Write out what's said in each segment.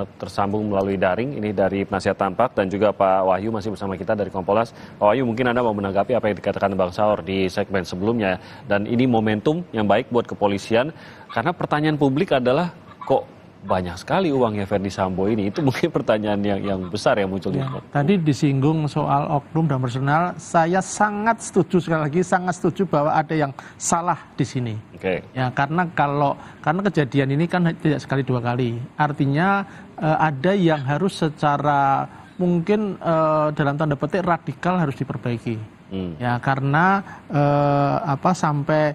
Eh, tersambung melalui daring ini dari penasihat tampak dan juga Pak Wahyu masih bersama kita dari Kompolas. Pak Wahyu mungkin Anda mau menanggapi apa yang dikatakan Bang Saur di segmen sebelumnya dan ini momentum yang baik buat kepolisian karena pertanyaan publik adalah kok banyak sekali uangnya Verdi Sambo ini itu mungkin pertanyaan yang yang besar yang muncul ya, Tadi disinggung soal oknum dan personal, saya sangat setuju sekali lagi sangat setuju bahwa ada yang salah di sini. Okay. Ya karena kalau karena kejadian ini kan tidak sekali dua kali, artinya eh, ada yang harus secara mungkin eh, dalam tanda petik radikal harus diperbaiki. Hmm. Ya karena eh, apa sampai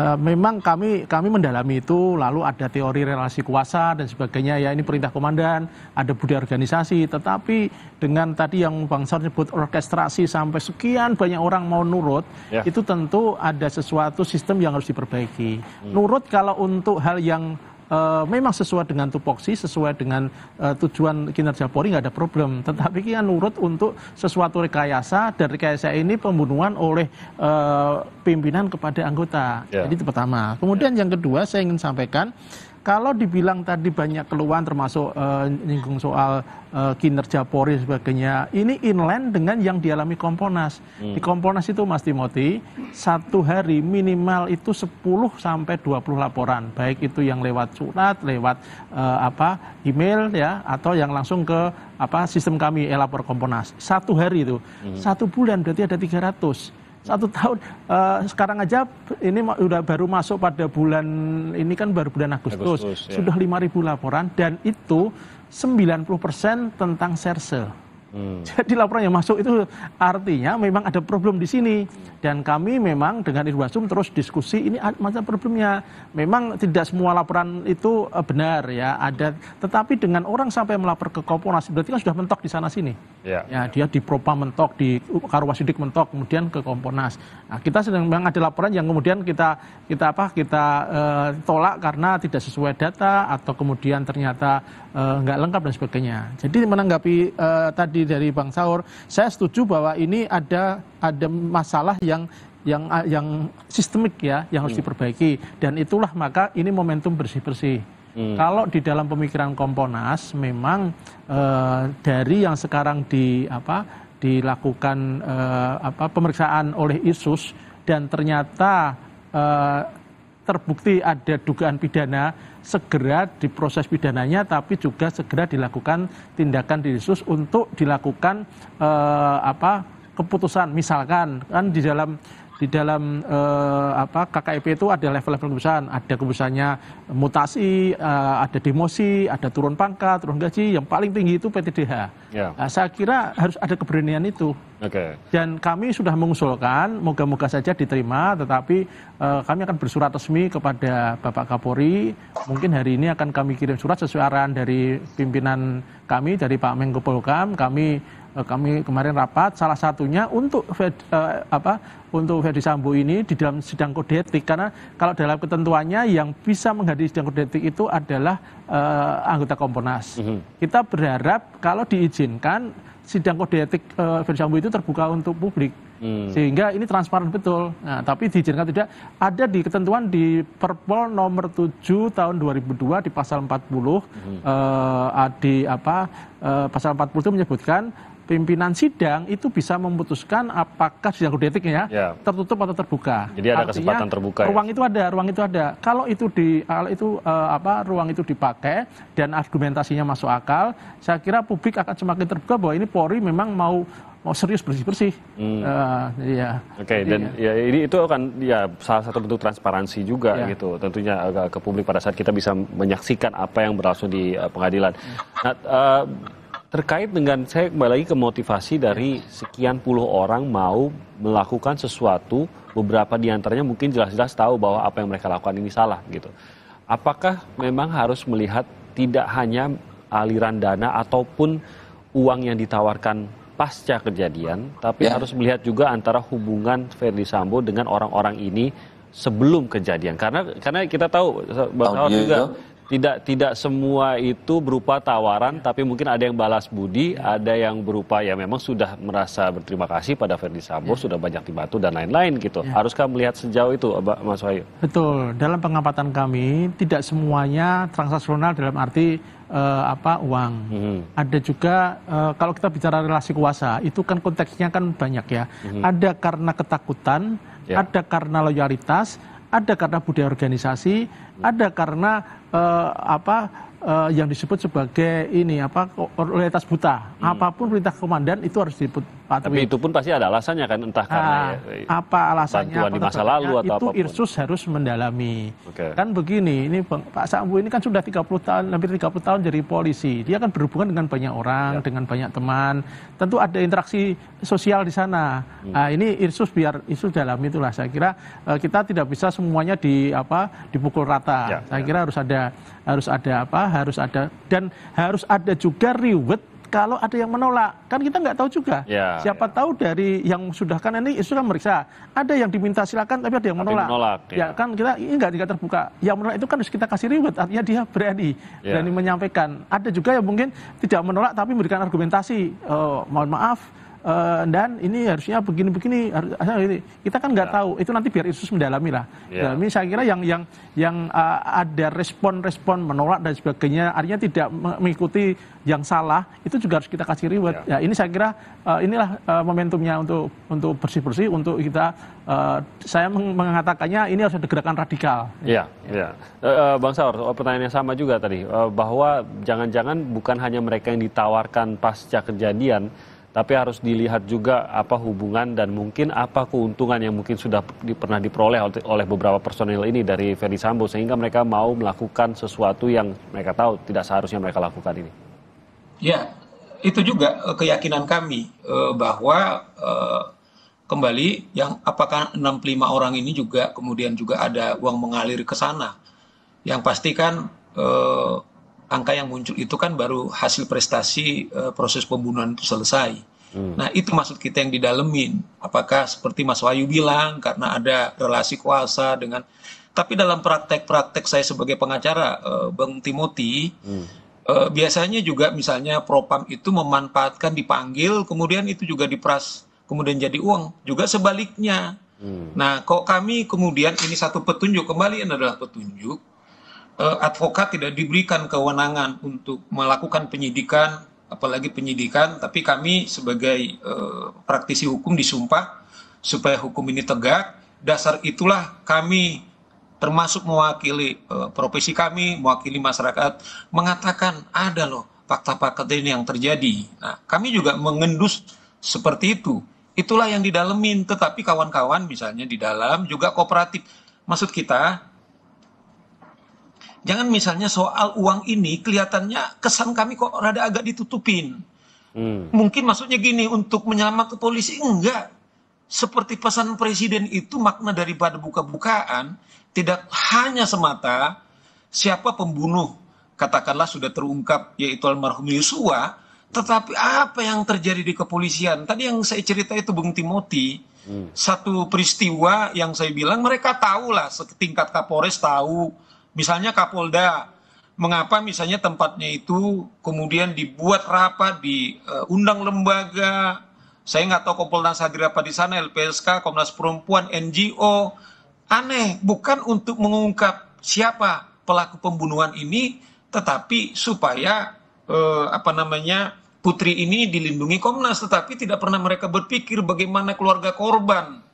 Eh, memang kami kami mendalami itu lalu ada teori relasi kuasa dan sebagainya ya ini perintah komandan ada budaya organisasi tetapi dengan tadi yang Bang Sar nyebut orkestrasi sampai sekian banyak orang mau nurut ya. itu tentu ada sesuatu sistem yang harus diperbaiki hmm. nurut kalau untuk hal yang Eh, memang sesuai dengan tupoksi, sesuai dengan uh, tujuan kinerja Polri nggak ada problem. Tetapi kan nurut untuk sesuatu rekayasa dari rekayasa ini pembunuhan oleh uh, pimpinan kepada anggota. Yeah. Jadi itu pertama. Kemudian yeah. yang kedua saya ingin sampaikan kalau dibilang tadi banyak keluhan termasuk uh, nyinggung soal uh, kinerja Polri sebagainya, ini inline dengan yang dialami Komponas. Hmm. Di Komponas itu Mas Timoti, satu hari minimal itu 10 sampai 20 laporan, baik itu yang lewat surat, lewat uh, apa email ya atau yang langsung ke apa sistem kami elapor Komponas. Satu hari itu. Hmm. Satu bulan berarti ada 300. Satu tahun. Uh, sekarang aja ini udah baru masuk pada bulan ini kan baru bulan Agustus. Agustus ya. ribu 5.000 laporan dan itu 90% tentang serse. Hmm. Jadi laporan yang masuk itu artinya memang ada problem di sini dan kami memang dengan Irwasum terus diskusi ini macam problemnya. Memang tidak semua laporan itu eh, benar ya ada, tetapi dengan orang sampai melapor ke Komponas berarti kan sudah mentok di sana sini. Ya, ya dia di Propa mentok, di Karwasidik mentok, kemudian ke Komponas. Nah, kita sedang memang ada laporan yang kemudian kita kita apa kita uh, tolak karena tidak sesuai data atau kemudian ternyata uh, nggak lengkap dan sebagainya. Jadi menanggapi uh, tadi tadi dari Bang Saur, saya setuju bahwa ini ada ada masalah yang yang yang sistemik ya yang harus hmm. diperbaiki dan itulah maka ini momentum bersih-bersih. Hmm. Kalau di dalam pemikiran Komponas memang e, dari yang sekarang di apa dilakukan e, apa pemeriksaan oleh ISUS dan ternyata e, terbukti ada dugaan pidana segera diproses pidananya tapi juga segera dilakukan tindakan di densus untuk dilakukan eh, apa keputusan misalkan kan di dalam di dalam eh, apa KKIP itu ada level-level kebesaran, ada kebesarannya mutasi, eh, ada demosi, ada turun pangkat, turun gaji, yang paling tinggi itu PTDH. Yeah. Nah, saya kira harus ada keberanian itu. Okay. Dan kami sudah mengusulkan, moga-moga saja diterima, tetapi eh, kami akan bersurat resmi kepada Bapak Kapolri. Mungkin hari ini akan kami kirim surat sesuai arahan dari pimpinan kami, dari Pak Menko Polkam. Kami Eh, kami kemarin rapat salah satunya untuk uh, apa untuk Ferdi Sambo ini di dalam sidang kode etik karena kalau dalam ketentuannya yang bisa menghadiri sidang kode etik itu adalah uh, anggota Komponas. Mm -hmm. Kita berharap kalau diizinkan sidang kode etik uh, Ferdi Sambo itu terbuka untuk publik. Hmm. Sehingga ini transparan betul. Nah, tapi diizinkan tidak ada di ketentuan di Perpol nomor 7 tahun 2002 di pasal 40 hmm. di apa eh, uh, pasal 40 itu menyebutkan pimpinan sidang itu bisa memutuskan apakah sidang kode etik ya, ya. tertutup atau terbuka. Jadi ada Artinya, kesempatan terbuka. Ya. Ruang ya? itu ada, ruang itu ada. Kalau itu di itu uh, apa ruang itu dipakai dan argumentasinya masuk akal, saya kira publik akan semakin terbuka bahwa ini Polri memang mau mau serius bersih-bersih. Hmm. Uh, iya. Oke, okay, dan ya. ya ini itu akan ya salah satu bentuk transparansi juga gitu. Tentunya ke, eh, ke publik pada saat kita bisa menyaksikan apa yang berlangsung di uh, pengadilan. Hmm. Nah, uh, terkait dengan saya kembali lagi ke motivasi dari sekian puluh orang mau melakukan sesuatu beberapa diantaranya mungkin jelas-jelas tahu bahwa apa yang mereka lakukan ini salah gitu apakah memang harus melihat tidak hanya aliran dana ataupun uang yang ditawarkan pasca kejadian tapi ya. harus melihat juga antara hubungan Ferdi Sambo dengan orang-orang ini sebelum kejadian karena karena kita tahu bahwa juga tidak tidak semua itu berupa tawaran, ya. tapi mungkin ada yang balas budi, ya. ada yang berupa ya memang sudah merasa berterima kasih pada Ferdi Sambo ya. sudah banyak dibantu dan lain-lain gitu. Ya. Haruskah melihat sejauh itu, Mbak Mas Wahyu? Betul. Dalam pengamatan kami, tidak semuanya transaksional dalam arti uh, apa uang. Hmm. Ada juga uh, kalau kita bicara relasi kuasa, itu kan konteksnya kan banyak ya. Hmm. Ada karena ketakutan, ya. ada karena loyalitas ada karena budaya organisasi, ada karena uh, apa uh, yang disebut sebagai ini apa loyalitas buta. Hmm. Apapun perintah komandan itu harus diikut tapi itu pun pasti ada alasannya kan entah ah, karena eh, apa alasannya bantuan di masa lalu ya, atau itu apapun. Irsus harus mendalami. Okay. Kan begini, ini Pak Sambu ini kan sudah 30 tahun hampir 30 tahun jadi polisi. Dia kan berhubungan dengan banyak orang, ya. dengan banyak teman. Tentu ada interaksi sosial di sana. Hmm. Nah, ini Irsus biar Irsus dalami itulah saya kira eh, kita tidak bisa semuanya di apa dipukul rata. Ya, saya ya. kira harus ada harus ada apa? harus ada dan harus ada juga reward kalau ada yang menolak kan kita nggak tahu juga ya, siapa ya. tahu dari yang sudah kan ini itu kan meriksa ada yang diminta silakan tapi ada yang menolak, menolak ya. ya kan kita ini nggak terbuka yang menolak itu kan harus kita kasih reward artinya dia berani ya. berani menyampaikan ada juga yang mungkin tidak menolak tapi memberikan argumentasi oh, mohon maaf Eh, dan ini harusnya begini-begini harus, kita kan nggak ya. tahu itu nanti biar Yesus mendalami lah ya. dalami saya kira yang yang yang uh, ada respon-respon menolak dan sebagainya artinya tidak mengikuti yang salah itu juga harus kita kasih reward ya, ya ini saya kira uh, inilah uh, momentumnya untuk untuk bersih-bersih untuk kita uh, saya mengatakannya ini harus ada gerakan radikal ya ya, ya. Uh, Bang Saur pertanyaan yang sama juga tadi uh, bahwa jangan-jangan bukan hanya mereka yang ditawarkan pasca kejadian tapi harus dilihat juga apa hubungan dan mungkin apa keuntungan yang mungkin sudah di, pernah diperoleh oleh beberapa personil ini dari Ferdi Sambo sehingga mereka mau melakukan sesuatu yang mereka tahu tidak seharusnya mereka lakukan ini. Ya, itu juga eh, keyakinan kami eh, bahwa eh, kembali yang apakah 65 orang ini juga kemudian juga ada uang mengalir ke sana. Yang pastikan angka yang muncul itu kan baru hasil prestasi e, proses pembunuhan itu selesai. Hmm. Nah itu maksud kita yang didalemin. Apakah seperti Mas Wahyu bilang karena ada relasi kuasa dengan, tapi dalam praktek-praktek saya sebagai pengacara e, Bang Timoti Hmm. E, biasanya juga misalnya propam itu memanfaatkan dipanggil kemudian itu juga diperas kemudian jadi uang juga sebaliknya Hmm. Nah, kok kami kemudian ini satu petunjuk kembali adalah petunjuk Eh, advokat tidak diberikan kewenangan untuk melakukan penyidikan apalagi penyidikan tapi kami sebagai eh, praktisi hukum disumpah supaya hukum ini tegak dasar itulah kami termasuk mewakili eh, profesi kami, mewakili masyarakat, mengatakan ada loh fakta-fakta ini yang terjadi. Nah, kami juga mengendus seperti itu. Itulah yang didalemin, tetapi kawan-kawan misalnya di dalam juga kooperatif. Maksud kita, jangan misalnya soal uang ini kelihatannya kesan kami kok rada agak ditutupin. Hmm. Mungkin maksudnya gini untuk menyelamat ke polisi enggak. Seperti pesan presiden itu makna daripada buka-bukaan tidak hanya semata siapa pembunuh katakanlah sudah terungkap yaitu almarhum Yosua, tetapi apa yang terjadi di kepolisian? Tadi yang saya cerita itu Bung Timoti, hmm. satu peristiwa yang saya bilang mereka tahu lah setingkat Kapolres tahu, misalnya kapolda mengapa misalnya tempatnya itu kemudian dibuat rapat di undang lembaga saya nggak tahu kompolnas hadir apa di sana LPSK Komnas Perempuan NGO aneh bukan untuk mengungkap siapa pelaku pembunuhan ini tetapi supaya uh, apa namanya putri ini dilindungi Komnas tetapi tidak pernah mereka berpikir bagaimana keluarga korban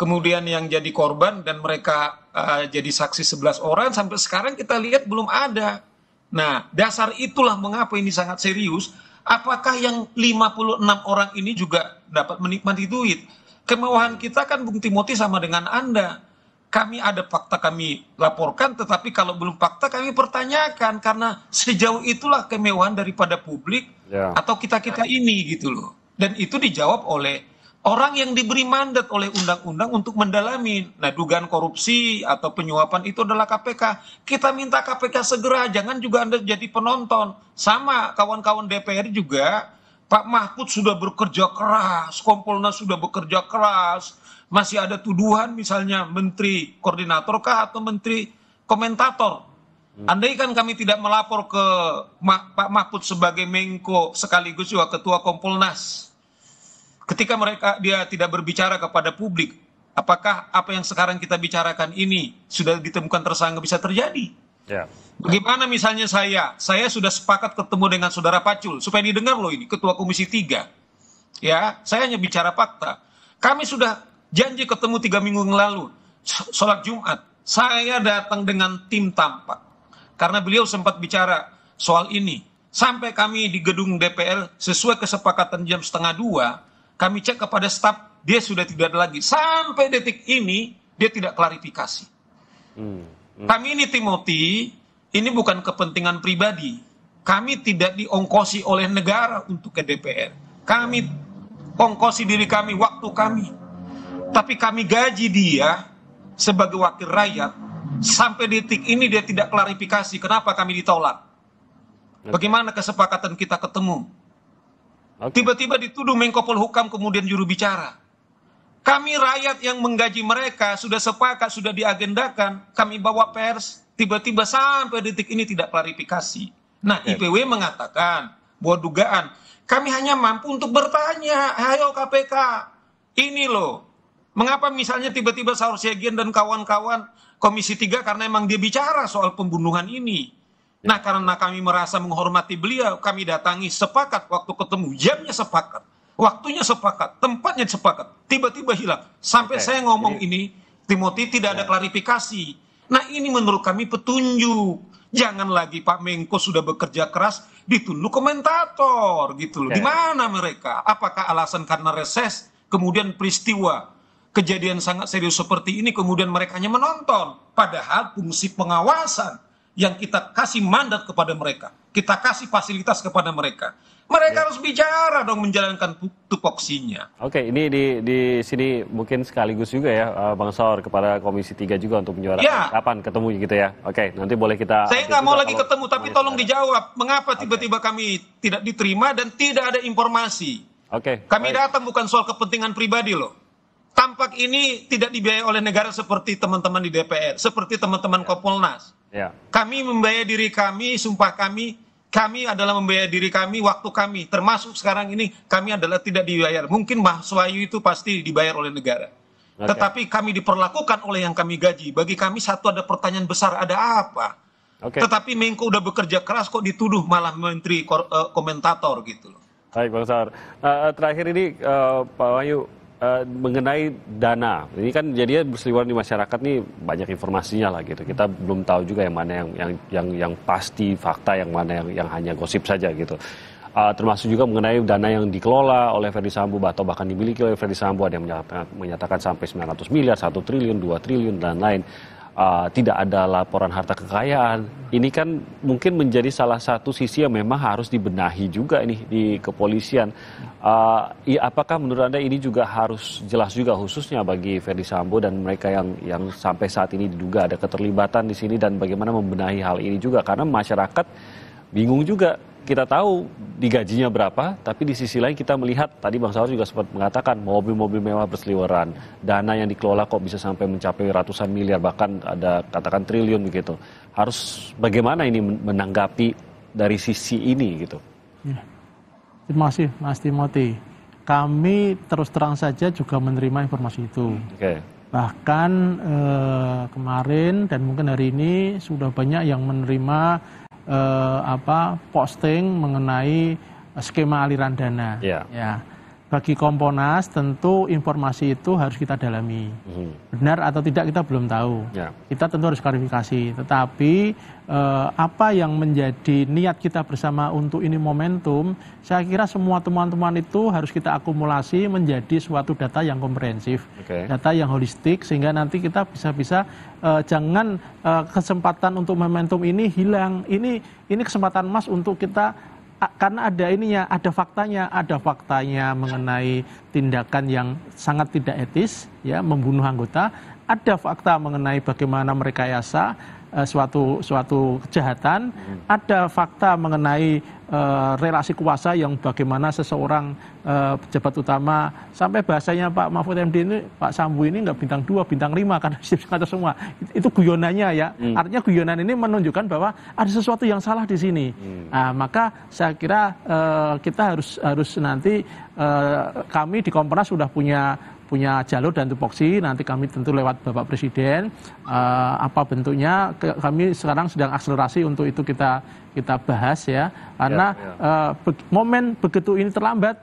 kemudian yang jadi korban dan mereka uh, jadi saksi 11 orang sampai sekarang kita lihat belum ada. Nah, dasar itulah mengapa ini sangat serius. Apakah yang 56 orang ini juga dapat menikmati duit? Kemewahan kita kan Bung Timoti sama dengan Anda. Kami ada fakta kami laporkan, tetapi kalau belum fakta kami pertanyakan karena sejauh itulah kemewahan daripada publik yeah. atau kita kita ini gitu loh. Dan itu dijawab oleh orang yang diberi mandat oleh undang-undang untuk mendalami nah dugaan korupsi atau penyuapan itu adalah KPK. Kita minta KPK segera, jangan juga Anda jadi penonton. Sama kawan-kawan DPR juga Pak Mahfud sudah bekerja keras, Kompolnas sudah bekerja keras. Masih ada tuduhan misalnya menteri koordinator kah atau menteri komentator. Hmm. Andai kan kami tidak melapor ke Pak Mahfud sebagai Menko sekaligus juga ketua Kompolnas ketika mereka dia tidak berbicara kepada publik apakah apa yang sekarang kita bicarakan ini sudah ditemukan tersangka bisa terjadi yeah. bagaimana misalnya saya saya sudah sepakat ketemu dengan saudara Pacul supaya didengar loh ini ketua komisi 3 ya saya hanya bicara fakta kami sudah janji ketemu tiga minggu yang lalu sholat Jumat saya datang dengan tim tampak karena beliau sempat bicara soal ini sampai kami di gedung DPR sesuai kesepakatan jam setengah dua kami cek kepada staf, dia sudah tidak ada lagi. Sampai detik ini, dia tidak klarifikasi. Hmm. Hmm. Kami ini Timothy, ini bukan kepentingan pribadi. Kami tidak diongkosi oleh negara untuk ke DPR. Kami ongkosi diri kami, waktu kami. Tapi kami gaji dia sebagai wakil rakyat. Sampai detik ini dia tidak klarifikasi kenapa kami ditolak. Bagaimana kesepakatan kita ketemu? Tiba-tiba dituduh Menko Polhukam kemudian juru bicara. Kami rakyat yang menggaji mereka sudah sepakat, sudah diagendakan. Kami bawa pers, tiba-tiba sampai detik ini tidak klarifikasi. Nah, IPW mengatakan bahwa dugaan kami hanya mampu untuk bertanya, ayo KPK, ini loh, mengapa misalnya tiba-tiba Saur Siagian dan kawan-kawan Komisi 3 karena emang dia bicara soal pembunuhan ini. Ya. nah karena kami merasa menghormati beliau kami datangi sepakat waktu ketemu jamnya sepakat waktunya sepakat tempatnya sepakat tiba tiba hilang sampai saya ngomong ini Timothy tidak ada ya. klarifikasi nah ini menurut kami petunjuk Jangan lagi Pak Menko sudah bekerja keras ditunduk komentator gitu loh. Di mana mereka? Apakah alasan karena reses kemudian peristiwa kejadian sangat serius seperti ini kemudian mereka hanya menonton padahal fungsi pengawasan yang kita kasih mandat kepada mereka, kita kasih fasilitas kepada mereka. Mereka ya. harus bicara dong menjalankan tupoksinya. Oke, ini di, di sini mungkin sekaligus juga ya eh, Bang Saur kepada Komisi 3 juga untuk menyuarakan ya. kapan ketemu gitu ya. Oke, nanti boleh kita Saya nggak mau lagi ketemu tapi tolong sekarang. dijawab mengapa tiba-tiba kami tidak diterima dan tidak ada informasi. Oke. Kami baik. datang bukan soal kepentingan pribadi loh tampak ini tidak dibiayai oleh negara seperti teman-teman di DPR, seperti teman-teman ya. Kompolnas. Ya. Kami membayar diri kami, sumpah kami, kami adalah membayar diri kami, waktu kami, termasuk sekarang ini kami adalah tidak dibayar. Mungkin Mahaswayu itu pasti dibayar oleh negara. Okay. Tetapi kami diperlakukan oleh yang kami gaji. Bagi kami satu ada pertanyaan besar, ada apa? Okay. Tetapi Mengko udah bekerja keras kok dituduh malah menteri eh, komentator gitu loh. Baik Bang Sar. Uh, terakhir ini uh, Pak Wahyu uh, mengenai dana ini kan jadinya berseliweran di masyarakat nih banyak informasinya lah gitu kita belum tahu juga yang mana yang yang yang, yang pasti fakta yang mana yang yang hanya gosip saja gitu uh, termasuk juga mengenai dana yang dikelola oleh Ferdi Sambo atau bahkan dimiliki oleh Ferdi Sambo ada yang menyatakan, menyatakan sampai 900 miliar 1 triliun 2 triliun dan lain uh, tidak ada laporan harta kekayaan. Ini kan mungkin menjadi salah satu sisi yang memang harus dibenahi juga ini di kepolisian. Uh, apakah menurut anda ini juga harus jelas juga khususnya bagi Ferdi Sambo dan mereka yang yang sampai saat ini diduga ada keterlibatan di sini dan bagaimana membenahi hal ini juga karena masyarakat bingung juga kita tahu digajinya berapa, tapi di sisi lain kita melihat tadi Bang Saur juga sempat mengatakan mobil-mobil mewah berseliweran, dana yang dikelola kok bisa sampai mencapai ratusan miliar bahkan ada katakan triliun begitu. Harus bagaimana ini menanggapi dari sisi ini gitu? Ya. Terima kasih Mas timoti, Kami terus terang saja juga menerima informasi itu. Okay. Bahkan eh, kemarin dan mungkin hari ini sudah banyak yang menerima eh, apa posting mengenai eh, skema aliran dana. Yeah. ya bagi Komponas tentu informasi itu harus kita dalami. Hmm. Benar atau tidak kita belum tahu. Ya. Kita tentu harus klarifikasi. Tetapi eh, apa yang menjadi niat kita bersama untuk ini momentum, saya kira semua teman-teman itu harus kita akumulasi menjadi suatu data yang komprehensif, okay. data yang holistik sehingga nanti kita bisa-bisa eh, jangan eh, kesempatan untuk momentum ini hilang. Ini ini kesempatan emas untuk kita karena ada ininya, ada faktanya, ada faktanya mengenai tindakan yang sangat tidak etis, ya membunuh anggota, ada fakta mengenai bagaimana merekayasa uh, eh, suatu suatu kejahatan, hmm. ada fakta mengenai Eh, relasi kuasa yang bagaimana seseorang uh, utama sampai bahasanya Pak Mahfud MD ini Pak Sambu ini nggak bintang dua bintang lima karena atas semua itu, itu guyonannya ya hmm. artinya guyonan ini menunjukkan bahwa ada sesuatu yang salah di sini hmm. nah, maka saya kira uh, kita harus harus nanti uh, kami di Komponas sudah punya punya jalur dan tupoksi nanti kami tentu lewat Bapak Presiden uh, apa bentuknya kami sekarang sedang akselerasi untuk itu kita kita bahas ya karena karena ya, uh, eh, be momen begitu ini terlambat,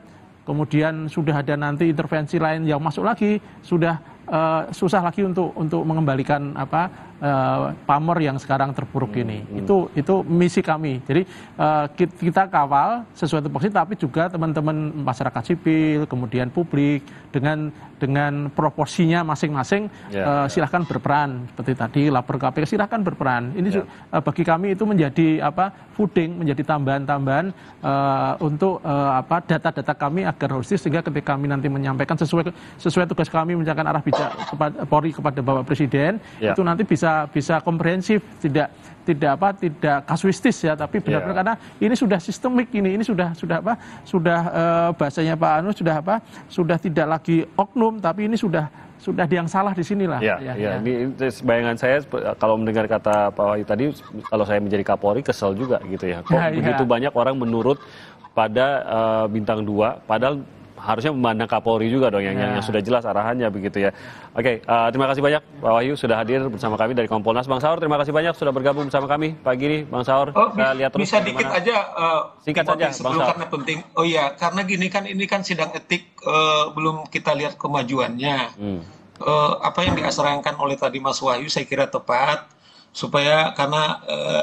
kemudian sudah ada nanti intervensi lain yang masuk lagi, sudah uh, susah lagi untuk untuk mengembalikan apa uh, pamor yang sekarang terpuruk hmm, ini. Hmm. Itu itu misi kami. Jadi uh, kita kawal sesuai posisi tapi juga teman-teman masyarakat sipil, kemudian publik dengan dengan proporsinya masing-masing yeah, ya, uh, ya. silahkan berperan seperti tadi lapor KPK silahkan berperan. Ini yeah. Ya. uh, bagi kami itu menjadi apa fooding menjadi tambahan-tambahan uh, untuk uh, apa data-data kami agar holistik sehingga ketika kami nanti menyampaikan sesuai sesuai tugas kami menjalankan arah bijak kepada Polri kepada Bapak Presiden ya. itu nanti bisa bisa komprehensif tidak tidak apa tidak kasuistis ya tapi benar-benar ya. karena ini sudah sistemik ini ini sudah sudah apa sudah eh, bahasanya Pak Anu sudah apa sudah tidak lagi oknum tapi ini sudah sudah ada yang salah di sinilah. Ya, ya, ya. ya. Ini bayangan saya kalau mendengar kata Pak Wahyu tadi, kalau saya menjadi Kapolri kesel juga gitu ya. Kok ya, ya. begitu ya. banyak orang menurut pada uh, bintang dua, padahal harusnya memandang Kapolri juga dong yang, ya. yang, yang nah. sudah jelas arahannya begitu ya. Oke, uh, terima kasih banyak Pak Wahyu sudah hadir bersama kami dari Kompolnas. Bang Saur, terima kasih banyak sudah bergabung bersama kami pagi ini, Bang Saur. Oh, kita lihat terus bisa dikit aja. Uh, Singkat saja, Bang Saur. Karena penting. Oh iya, karena gini kan ini kan sidang etik uh, belum kita lihat kemajuannya. Hmm. Uh, apa yang diasrangkan oleh tadi Mas Wahyu saya kira tepat supaya karena uh,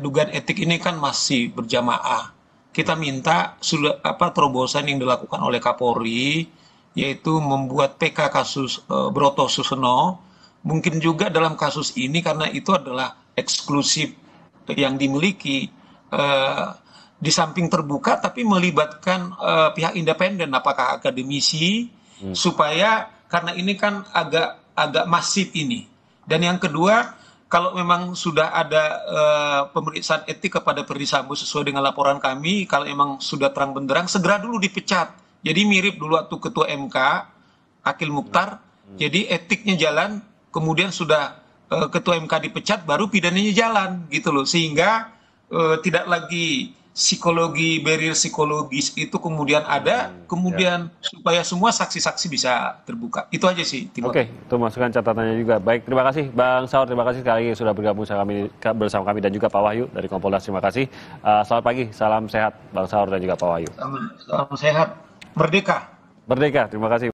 dugaan etik ini kan masih berjamaah kita minta sudah apa terobosan yang dilakukan oleh Kapolri yaitu membuat PK kasus e, Broto Suseno mungkin juga dalam kasus ini karena itu adalah eksklusif yang dimiliki e, di samping terbuka tapi melibatkan e, pihak independen apakah akademisi hmm. supaya karena ini kan agak agak masif ini dan yang kedua kalau memang sudah ada eh, pemeriksaan etik kepada Perdisambo Sambo sesuai dengan laporan kami, kalau memang sudah terang benderang, segera dulu dipecat. Jadi mirip dulu waktu Ketua MK, Akil Mukhtar, hmm. jadi etiknya jalan, kemudian sudah uh, Ketua MK dipecat, baru pidananya jalan, gitu loh. Sehingga uh, tidak lagi psikologi barrier psikologis itu kemudian ada hmm, ya. kemudian ya. supaya semua saksi-saksi bisa terbuka itu aja sih Oke oke itu masukan catatannya juga baik terima kasih Bang Saur terima kasih sekali lagi sudah bergabung sama kami bersama kami dan juga Pak Wahyu dari Kompolnas terima kasih uh, selamat pagi salam sehat Bang Saur dan juga Pak Wahyu salam, salam sehat merdeka merdeka terima kasih